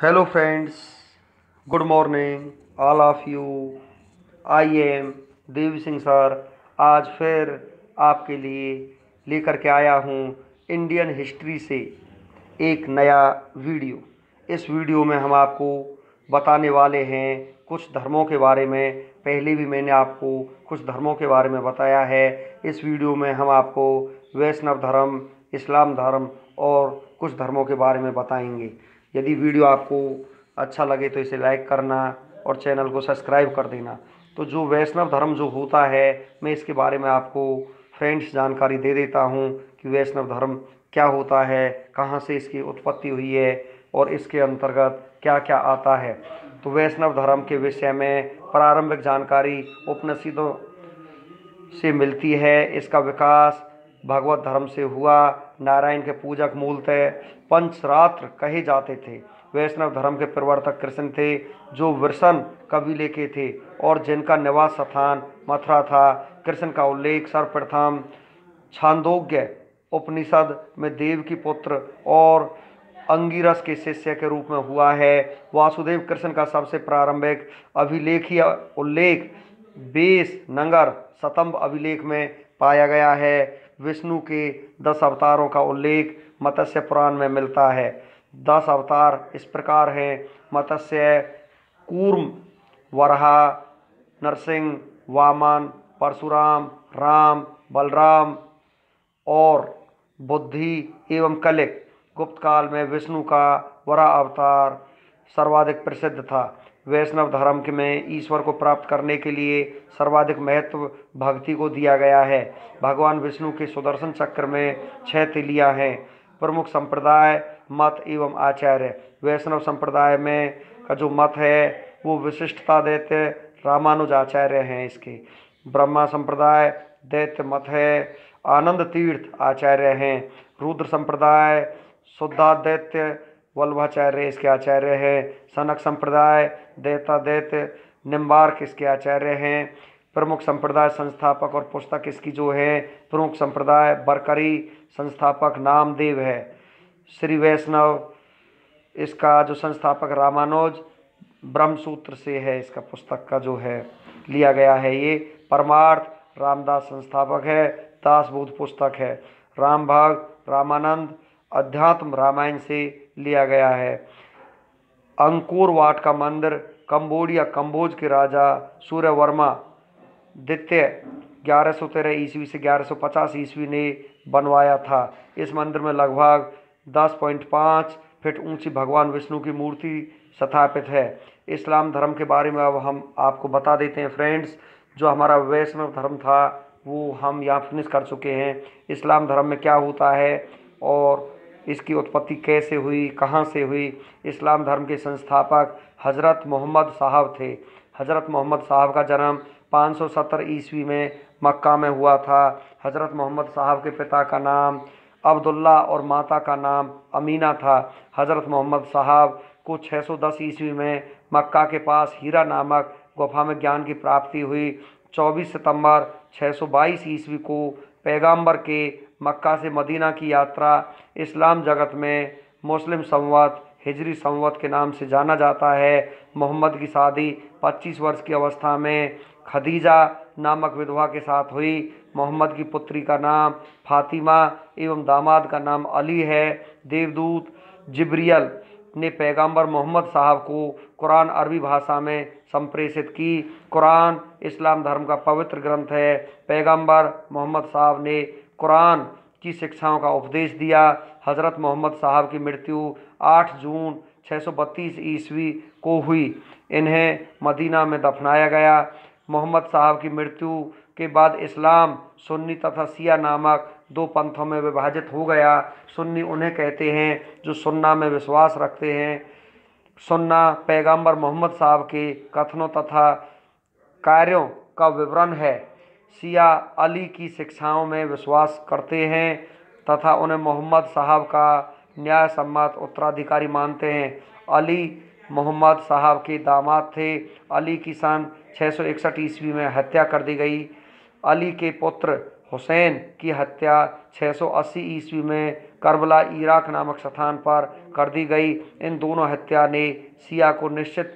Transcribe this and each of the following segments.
hello friends good morning all of you I am Devi Singh sir आज फिर आपके लिए लेकर के आया हूँ इंडियन हिस्ट्री से एक नया वीडियो इस वीडियो में हम आपको बताने वाले हैं कुछ धर्मों के बारे में पहले भी मैंने आपको कुछ धर्मों के बारे में बताया है इस वीडियो में हम आपको वैष्णव धर्म इस्लाम धर्म और कुछ धर्मों के बारे में बताएंगे यदि वीडियो आपको अच्छा लगे तो इसे लाइक करना और चैनल को सब्सक्राइब कर देना तो जो वैष्णव धर्म जो होता है मैं इसके बारे में आपको फ्रेंड्स जानकारी दे देता हूँ कि वैष्णव धर्म क्या होता है कहाँ से इसकी उत्पत्ति हुई है और इसके अंतर्गत क्या क्या आता है तो वैष्णव धर्म के विषय में प्रारंभिक जानकारी उपनिषदों से मिलती है इसका विकास भगवत धर्म से हुआ नारायण के पूजक मूलतः पंचरात्र कहे जाते थे वैष्णव धर्म के प्रवर्तक कृष्ण थे जो वृषण कबीले के थे और जिनका निवास स्थान मथुरा था कृष्ण का उल्लेख सर्वप्रथम छांदोग्य उपनिषद में देव की पुत्र और अंगिरस के शिष्य के रूप में हुआ है वासुदेव कृष्ण का सबसे प्रारंभिक अभिलेखीय उल्लेख बेस नगर सतम्ब अभिलेख में पाया गया है विष्णु के दस अवतारों का उल्लेख मत्स्य पुराण में मिलता है दस अवतार इस प्रकार हैं मत्स्य कूर्म वरहा नरसिंह वामन परशुराम राम बलराम और बुद्धि एवं कलिक गुप्त काल में विष्णु का वरा अवतार सर्वाधिक प्रसिद्ध था वैष्णव धर्म के में ईश्वर को प्राप्त करने के लिए सर्वाधिक महत्व भक्ति को दिया गया है भगवान विष्णु के सुदर्शन चक्र में छह तिलियाँ हैं प्रमुख संप्रदाय मत एवं आचार्य वैष्णव संप्रदाय में का जो मत है वो विशिष्टता दैत्य रामानुज आचार्य हैं इसके ब्रह्मा संप्रदाय दैत्य मत है आनंद तीर्थ आचार्य हैं रुद्र संप्रदाय शुद्धा दैत्य वल्लभाचार्य इसके आचार्य हैं सनक संप्रदाय देवता देत निम्बार्क इसके आचार्य हैं प्रमुख संप्रदाय संस्थापक और पुस्तक इसकी जो है प्रमुख संप्रदाय बरकरी संस्थापक नामदेव है श्री वैष्णव इसका जो संस्थापक रामानुज ब्रह्मसूत्र से है इसका पुस्तक का जो है लिया गया है ये परमार्थ रामदास संस्थापक है दासबोध पुस्तक है राम भक्त रामानंद अध्यात्म रामायण से लिया गया है अंकुरवाट का मंदिर कंबोडिया कंबोज के राजा सूर्यवर्मा द्वितीय ग्यारह सौ तेरह ईस्वी से ग्यारह सौ पचास ईस्वी ने बनवाया था इस मंदिर में लगभग दस पॉइंट पाँच फीट ऊंची भगवान विष्णु की मूर्ति स्थापित है इस्लाम धर्म के बारे में अब हम आपको बता देते हैं फ्रेंड्स जो हमारा वैष्णव धर्म था वो हम यहाँ फिनिश कर चुके हैं इस्लाम धर्म में क्या होता है और इसकी उत्पत्ति कैसे हुई कहाँ से हुई इस्लाम धर्म के संस्थापक हज़रत मोहम्मद साहब थे हज़रत मोहम्मद साहब का जन्म 570 ईस्वी में मक्का में हुआ था हज़रत मोहम्मद साहब के पिता का नाम अब्दुल्ला और माता का नाम अमीना था हज़रत मोहम्मद साहब को 610 ईस्वी में मक्का के पास हीरा नामक गुफा में ज्ञान की प्राप्ति हुई 24 सितंबर 622 ईस्वी को पैगाम्बर के मक्का से मदीना की यात्रा इस्लाम जगत में मुस्लिम संवत हिजरी संवत के नाम से जाना जाता है मोहम्मद की शादी 25 वर्ष की अवस्था में खदीजा नामक विधवा के साथ हुई मोहम्मद की पुत्री का नाम फातिमा एवं दामाद का नाम अली है देवदूत जिब्रियल ने पैगंबर मोहम्मद साहब को कुरान अरबी भाषा में संप्रेषित की कुरान इस्लाम धर्म का पवित्र ग्रंथ है पैगंबर मोहम्मद साहब ने कुरान की शिक्षाओं का उपदेश दिया हज़रत मोहम्मद साहब की मृत्यु 8 जून 632 ईस्वी को हुई इन्हें मदीना में दफनाया गया मोहम्मद साहब की मृत्यु के बाद इस्लाम सुन्नी तथा सिया नामक दो पंथों में विभाजित हो गया सुन्नी उन्हें कहते हैं जो सुन्ना में विश्वास रखते हैं सुन्ना पैगंबर मोहम्मद साहब के कथनों तथा कार्यों का विवरण है सिया अली की शिक्षाओं में विश्वास करते हैं तथा उन्हें मोहम्मद साहब का न्याय सम्मत उत्तराधिकारी मानते हैं अली मोहम्मद साहब के दामाद थे अली की सन इकसठ ईस्वी में हत्या कर दी गई अली के पुत्र हुसैन की हत्या 680 ईस्वी में करबला इराक नामक स्थान पर कर दी गई इन दोनों हत्या ने सिया को निश्चित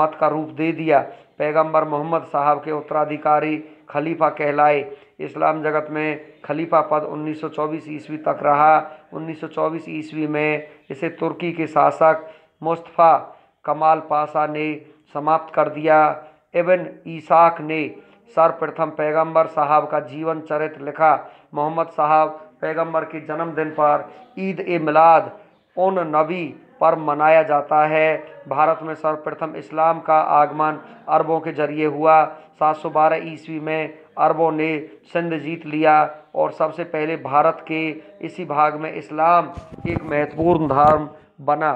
मत का रूप दे दिया पैगंबर मोहम्मद साहब के उत्तराधिकारी खलीफा कहलाए इस्लाम जगत में खलीफा पद 1924 ईस्वी तक रहा 1924 ईस्वी में इसे तुर्की के शासक मुस्तफ़ा कमाल पाशा ने समाप्त कर दिया एवन ईसाक ने सर्वप्रथम पैगंबर साहब का जीवन चरित्र लिखा मोहम्मद साहब पैगंबर के जन्मदिन पर ईद ए मिलाद उन नबी पर मनाया जाता है भारत में सर्वप्रथम इस्लाम का आगमन अरबों के जरिए हुआ 712 ईस्वी में अरबों ने सिंध जीत लिया और सबसे पहले भारत के इसी भाग में इस्लाम एक महत्वपूर्ण धर्म बना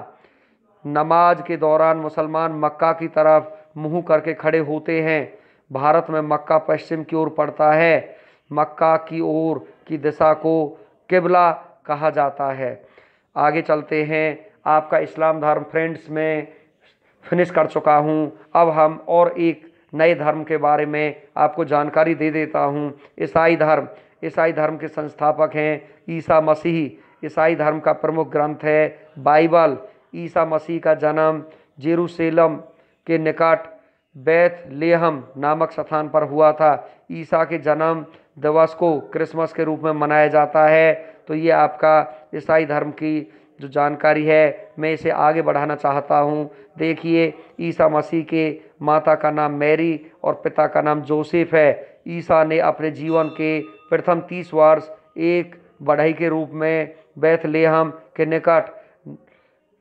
नमाज के दौरान मुसलमान मक्का की तरफ मुंह करके खड़े होते हैं भारत में मक्का पश्चिम की ओर पड़ता है मक्का की ओर की दिशा को किबला कहा जाता है आगे चलते हैं आपका इस्लाम धर्म फ्रेंड्स में फिनिश कर चुका हूँ अब हम और एक नए धर्म के बारे में आपको जानकारी दे देता हूँ ईसाई धर्म ईसाई धर्म के संस्थापक हैं ईसा मसीह ईसाई धर्म का प्रमुख ग्रंथ है बाइबल ईसा मसीह का जन्म जेरूसलम के निकट बैथ लेहम नामक स्थान पर हुआ था ईसा के जन्म दिवस को क्रिसमस के रूप में मनाया जाता है तो ये आपका ईसाई धर्म की जो जानकारी है मैं इसे आगे बढ़ाना चाहता हूँ देखिए ईसा मसीह के माता का नाम मैरी और पिता का नाम जोसेफ है ईसा ने अपने जीवन के प्रथम तीस वर्ष एक बढ़ई के रूप में लेहम के निकट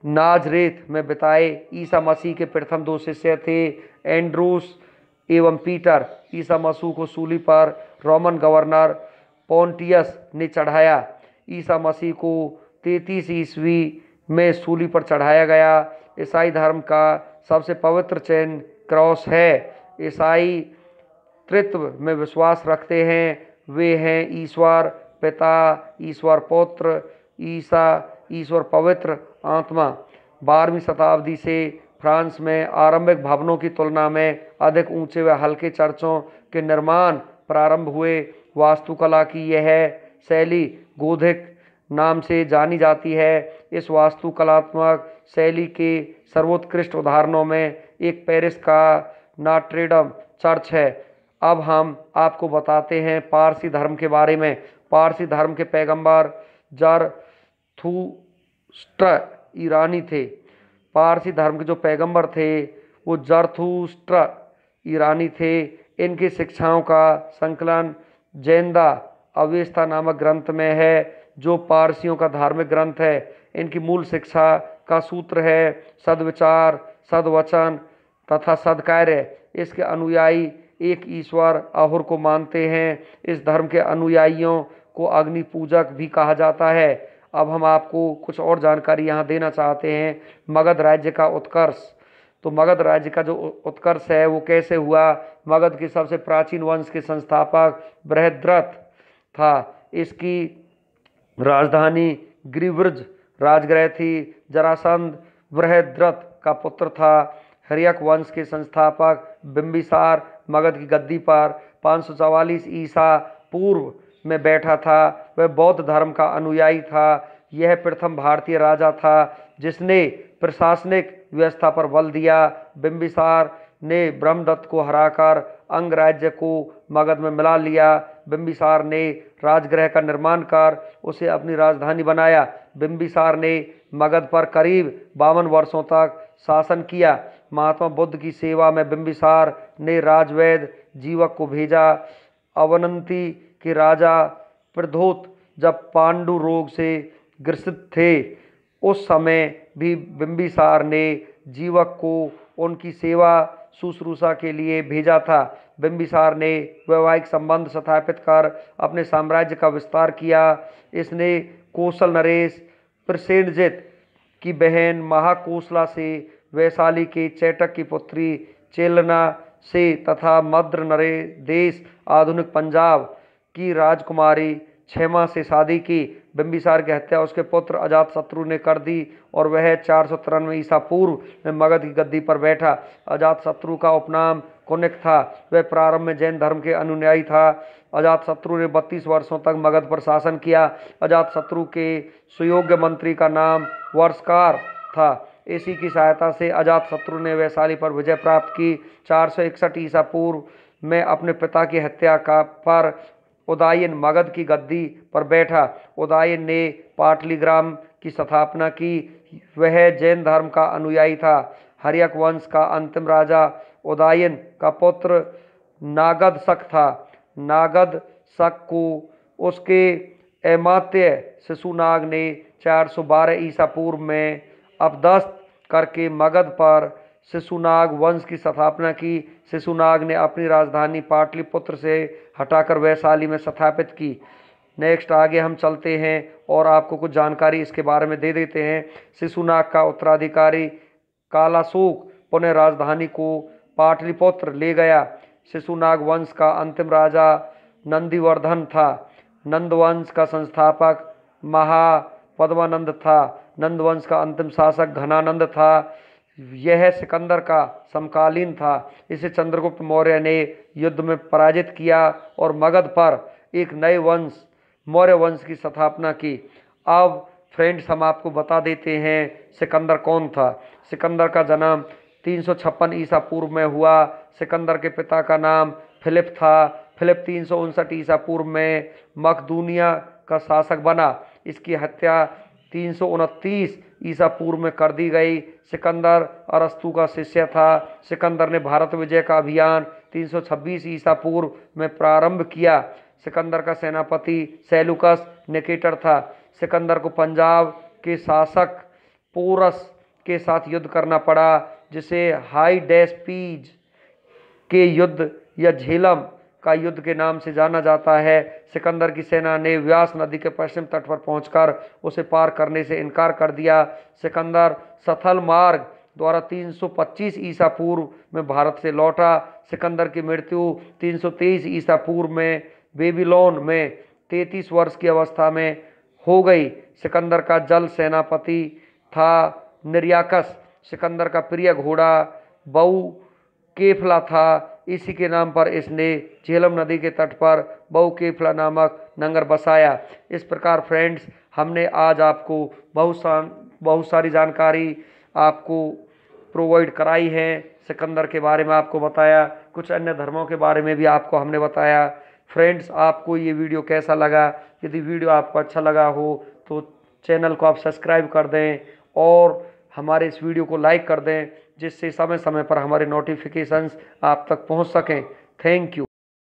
नाजरेत में बिताए ईसा मसीह के प्रथम दो शिष्य थे एंड्रूस एवं पीटर ईसा मसीह को सूली पर रोमन गवर्नर पोंटियस ने चढ़ाया ईसा मसीह को तैतीस ईस्वी में सूली पर चढ़ाया गया ईसाई धर्म का सबसे पवित्र चिन्ह क्रॉस है ईसाई तृत्व में विश्वास रखते हैं वे हैं ईश्वर पिता ईश्वर पुत्र ईसा ईश्वर पवित्र आत्मा बारहवीं शताब्दी से फ्रांस में आरंभिक भवनों की तुलना में अधिक ऊंचे व हल्के चर्चों के निर्माण प्रारंभ हुए वास्तुकला की यह शैली गोधिक नाम से जानी जाती है इस वास्तुकलात्मक शैली के सर्वोत्कृष्ट उदाहरणों में एक पेरिस का नाट्रेडम चर्च है अब हम आपको बताते हैं पारसी धर्म के बारे में पारसी धर्म के पैगंबर जर थू ईरानी थे पारसी धर्म के जो पैगंबर थे वो जरथुस्ट्र ईरानी थे इनकी शिक्षाओं का संकलन जैनदा अवेस्ता नामक ग्रंथ में है जो पारसियों का धार्मिक ग्रंथ है इनकी मूल शिक्षा का सूत्र है सद्विचार सद्वचन तथा सदकार्य इसके अनुयायी एक ईश्वर आहुर को मानते हैं इस धर्म के अनुयायियों को अग्नि पूजक भी कहा जाता है अब हम आपको कुछ और जानकारी यहाँ देना चाहते हैं मगध राज्य का उत्कर्ष तो मगध राज्य का जो उत्कर्ष है वो कैसे हुआ मगध के सबसे प्राचीन वंश के संस्थापक बृहद्रथ था इसकी राजधानी ग्रीव्रज राजगृह थी जरासंध बृहद्रथ का पुत्र था हरियक वंश के संस्थापक बिंबिसार मगध की गद्दी पर चवालीस ईसा पूर्व में बैठा था वह बौद्ध धर्म का अनुयायी था यह प्रथम भारतीय राजा था जिसने प्रशासनिक व्यवस्था पर बल दिया बिम्बिसार ने ब्रह्मदत्त को हराकर अंग राज्य को मगध में मिला लिया बिम्बिसार ने राजगृह का निर्माण कर उसे अपनी राजधानी बनाया बिम्बिसार ने मगध पर करीब बावन वर्षों तक शासन किया महात्मा बुद्ध की सेवा में बिम्बिसार ने राजवैद जीवक को भेजा अवनंती के राजा प्रधोत जब पांडु रोग से ग्रसित थे उस समय भी बिम्बिसार ने जीवक को उनकी सेवा शुश्रूषा के लिए भेजा था बिम्बिसार ने वैवाहिक संबंध स्थापित कर अपने साम्राज्य का विस्तार किया इसने कौशल नरेश प्रसेंजित की बहन महाकोसला से वैशाली के चैटक की पुत्री चेलना से तथा मद्र नरेश आधुनिक पंजाब की राजकुमारी क्षेमा से शादी की बिम्बिसार की हत्या उसके पुत्र अजात शत्रु ने कर दी और वह चार सौ तिरानवे ईसा पूर्व में मगध की गद्दी पर बैठा अजात शत्रु का उपनाम कुनिक था वह प्रारंभ में जैन धर्म के अनुयायी था अजात शत्रु ने बत्तीस वर्षों तक मगध पर शासन किया अजात शत्रु के सुयोग्य मंत्री का नाम वर्षकार था इसी की सहायता से अजात शत्रु ने वैशाली पर विजय प्राप्त की चार सौ इकसठ ईसा पूर्व में अपने पिता की हत्या का पर उदायन मगध की गद्दी पर बैठा उदायन ने पाटलीग्राम की स्थापना की वह जैन धर्म का अनुयायी था हरियक वंश का अंतिम राजा उदायन का पुत्र नागद शक था नागद शक को उसके अमात्य शिशुनाग ने 412 ईसा पूर्व में अपदस्त करके मगध पर शिशुनाग वंश की स्थापना की शिशुनाग ने अपनी राजधानी पाटलिपुत्र से हटाकर वैशाली में स्थापित की नेक्स्ट आगे हम चलते हैं और आपको कुछ जानकारी इसके बारे में दे देते हैं शिशुनाग का उत्तराधिकारी कालाशोक पुनः राजधानी को पाटलिपुत्र ले गया शिशुनाग वंश का अंतिम राजा नंदीवर्धन था नंदवंश का संस्थापक महा पद्मानंद था नंदवंश का अंतिम शासक घनानंद था यह सिकंदर का समकालीन था इसे चंद्रगुप्त मौर्य ने युद्ध में पराजित किया और मगध पर एक नए वंश मौर्य वंश की स्थापना की अब फ्रेंड्स हम आपको बता देते हैं सिकंदर कौन था सिकंदर का जन्म तीन सौ छप्पन ईसा पूर्व में हुआ सिकंदर के पिता का नाम फिलिप था फिलिप तीन सौ उनसठ ईसा पूर्व में मखदूनिया का शासक बना इसकी हत्या तीन सौ उनतीस ईसा पूर्व में कर दी गई सिकंदर अरस्तु का शिष्य था सिकंदर ने भारत विजय का अभियान 326 ईसा पूर्व में प्रारंभ किया सिकंदर का सेनापति सेलुकस निकेटर था सिकंदर को पंजाब के शासक पोरस के साथ युद्ध करना पड़ा जिसे हाई डेस्पीज के युद्ध या झेलम का युद्ध के नाम से जाना जाता है सिकंदर की सेना ने व्यास नदी के पश्चिम तट पर पहुंचकर उसे पार करने से इनकार कर दिया सिकंदर सथल मार्ग द्वारा 325 ईसा पूर्व में भारत से लौटा सिकंदर की मृत्यु 323 ईसा पूर्व में बेबीलोन में 33 वर्ष की अवस्था में हो गई सिकंदर का जल सेनापति था निर्याकस सिकंदर का प्रिय घोड़ा बऊ केफला था इसी के नाम पर इसने झेलम नदी के तट पर बहुकेफला नामक नंगर बसाया इस प्रकार फ्रेंड्स हमने आज आपको बहुत सा बहुत सारी जानकारी आपको प्रोवाइड कराई है सिकंदर के बारे में आपको बताया कुछ अन्य धर्मों के बारे में भी आपको हमने बताया फ्रेंड्स आपको ये वीडियो कैसा लगा यदि वीडियो आपको अच्छा लगा हो तो चैनल को आप सब्सक्राइब कर दें और हमारे इस वीडियो को लाइक कर दें जिससे समय समय पर हमारे नोटिफिकेशंस आप तक पहुंच सकें थैंक यू